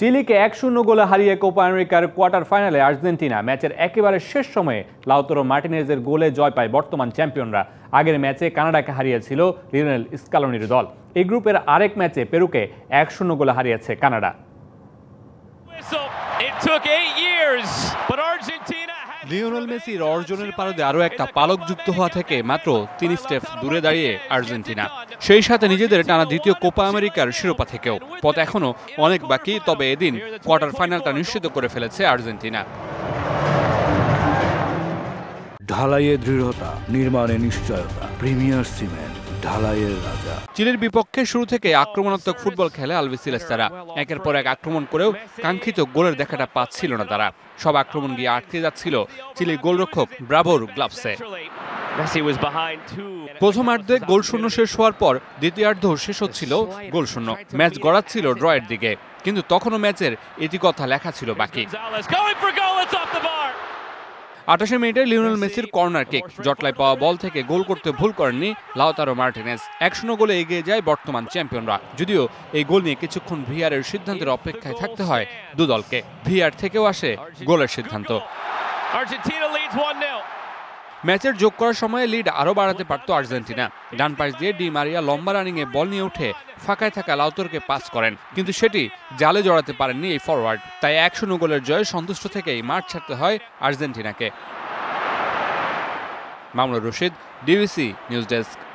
চিলিকে এক শূন্য গোলে হারিয়ে কোপা আমেরিকার কোয়ার্টার ফাইনালে আর্জেন্টিনা ম্যাচের একেবারে শেষ সময়ে লাউতরো মার্টিনেজের গোলে জয় পায় বর্তমান চ্যাম্পিয়নরা আগের ম্যাচে কানাডাকে হারিয়েছিল লিওনেল স্কালোনির দল এই গ্রুপের আরেক ম্যাচে পেরুকে এক শূন্য গোলে হারিয়েছে কানাডা লিওনেল মেসির অর্জনের পারদে আরও একটা পালক যুক্ত হওয়া থেকে মাত্র তিন স্টেপ দূরে দাঁড়িয়ে আর্জেন্টিনা সেই সাথে নিজেদের টানা দ্বিতীয় কোপা আমেরিকার শিরোপা থেকেও পথ এখনও অনেক বাকি তবে এদিন কোয়ার্টার ফাইনালটা নিশ্চিত করে ফেলেছে আর্জেন্টিনা ঢালাইয়ে দৃঢ়তা নির্মাণে নিশ্চয়তা প্রিমিয়ার সিমেন্ট চিলির বিপক্ষে শুরু থেকে আক্রমণাত্মক ফুটবল খেলে আলভিসিলেস তারা একের পর এক আক্রমণ করেও কাঙ্ক্ষিত গোলের দেখাটা পাচ্ছিল না তারা সব আক্রমণ গিয়ে আটকে যাচ্ছিল চিলির গোলরক্ষক ব্রাভোর গ্লাভসে প্রথমার্ধে গোল শূন্য শেষ হওয়ার পর দ্বিতীয়ার্ধ শেষ হচ্ছিল গোল শূন্য ম্যাচ গড়াচ্ছিল ড্রয়ের দিকে কিন্তু তখনও ম্যাচের এটি কথা লেখা ছিল বাকি আঠাশে মিনিটে লিওনেল মেসির কর্নার কিক জটলায় পাওয়া বল থেকে গোল করতে ভুল করেননি লাউতারো মার্টিনেস এক শূন্য গোলে এগিয়ে যায় বর্তমান চ্যাম্পিয়নরা যদিও এই গোল নিয়ে কিছুক্ষণ ভিআরের সিদ্ধান্তের অপেক্ষায় থাকতে হয় দু দলকে ভিআর থেকেও আসে গোলের সিদ্ধান্ত ম্যাচের যোগ করার সময় লিড আরও বাড়াতে পারত আর্জেন্টিনা ডান পাশ দিয়ে ডি মারিয়া লম্বা রানিংয়ে বল নিয়ে উঠে ফাঁকায় থাকা লাউতরকে পাস করেন কিন্তু সেটি জালে জড়াতে পারেননি এই ফরওয়ার্ড তাই একশো শূন্য গোলের জয়ে সন্তুষ্ট থেকেই মাঠ ছাড়তে হয় আর্জেন্টিনাকে Mamunur Rashid DBC news desk